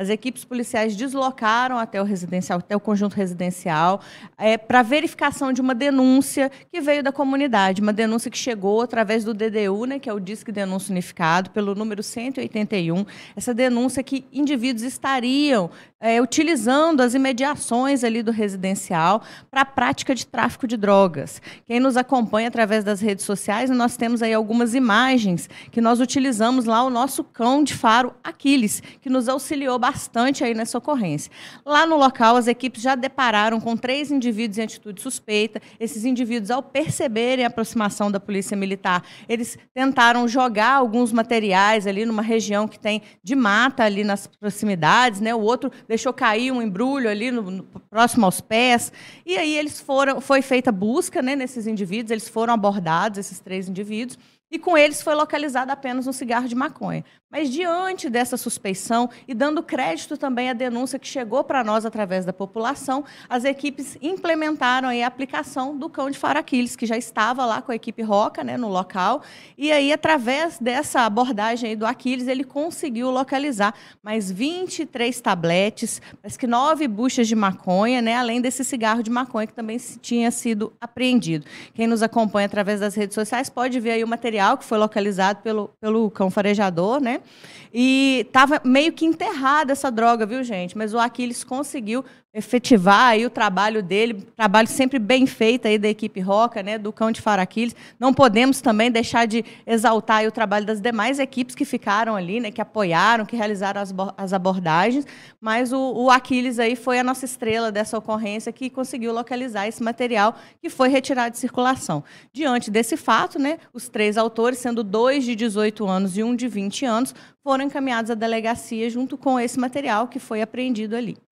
As equipes policiais deslocaram até o residencial, até o conjunto residencial, é, para verificação de uma denúncia que veio da comunidade, uma denúncia que chegou através do DDU, né, que é o Disque Denúncia Unificado, pelo número 181. Essa denúncia que indivíduos estariam é, utilizando as imediações ali do residencial para a prática de tráfico de drogas. Quem nos acompanha através das redes sociais, nós temos aí algumas imagens que nós utilizamos lá o nosso cão de faro Aquiles, que nos auxiliou bastante bastante aí nessa ocorrência. Lá no local, as equipes já depararam com três indivíduos em atitude suspeita. Esses indivíduos, ao perceberem a aproximação da polícia militar, eles tentaram jogar alguns materiais ali numa região que tem de mata ali nas proximidades, né? O outro deixou cair um embrulho ali no, no, próximo aos pés. E aí eles foram, foi feita busca né, nesses indivíduos, eles foram abordados, esses três indivíduos, e com eles foi localizado apenas um cigarro de maconha. Mas diante dessa suspeição e dando crédito também à denúncia que chegou para nós através da população, as equipes implementaram a aplicação do cão de Faraquiles, que já estava lá com a equipe Roca, né, no local. E aí através dessa abordagem do Aquiles, ele conseguiu localizar mais 23 tabletes, mais que nove buchas de maconha maconha, né? além desse cigarro de maconha que também tinha sido apreendido. Quem nos acompanha através das redes sociais pode ver aí o material que foi localizado pelo, pelo cão farejador, né? E estava meio que enterrada essa droga, viu, gente? Mas o Aquiles conseguiu efetivar aí o trabalho dele, trabalho sempre bem feito aí da equipe Roca, né, do Cão de Faraquiles. Não podemos também deixar de exaltar o trabalho das demais equipes que ficaram ali, né, que apoiaram, que realizaram as, as abordagens, mas o, o Aquiles aí foi a nossa estrela dessa ocorrência que conseguiu localizar esse material que foi retirado de circulação. Diante desse fato, né, os três autores, sendo dois de 18 anos e um de 20 anos, foram encaminhados à delegacia junto com esse material que foi apreendido ali.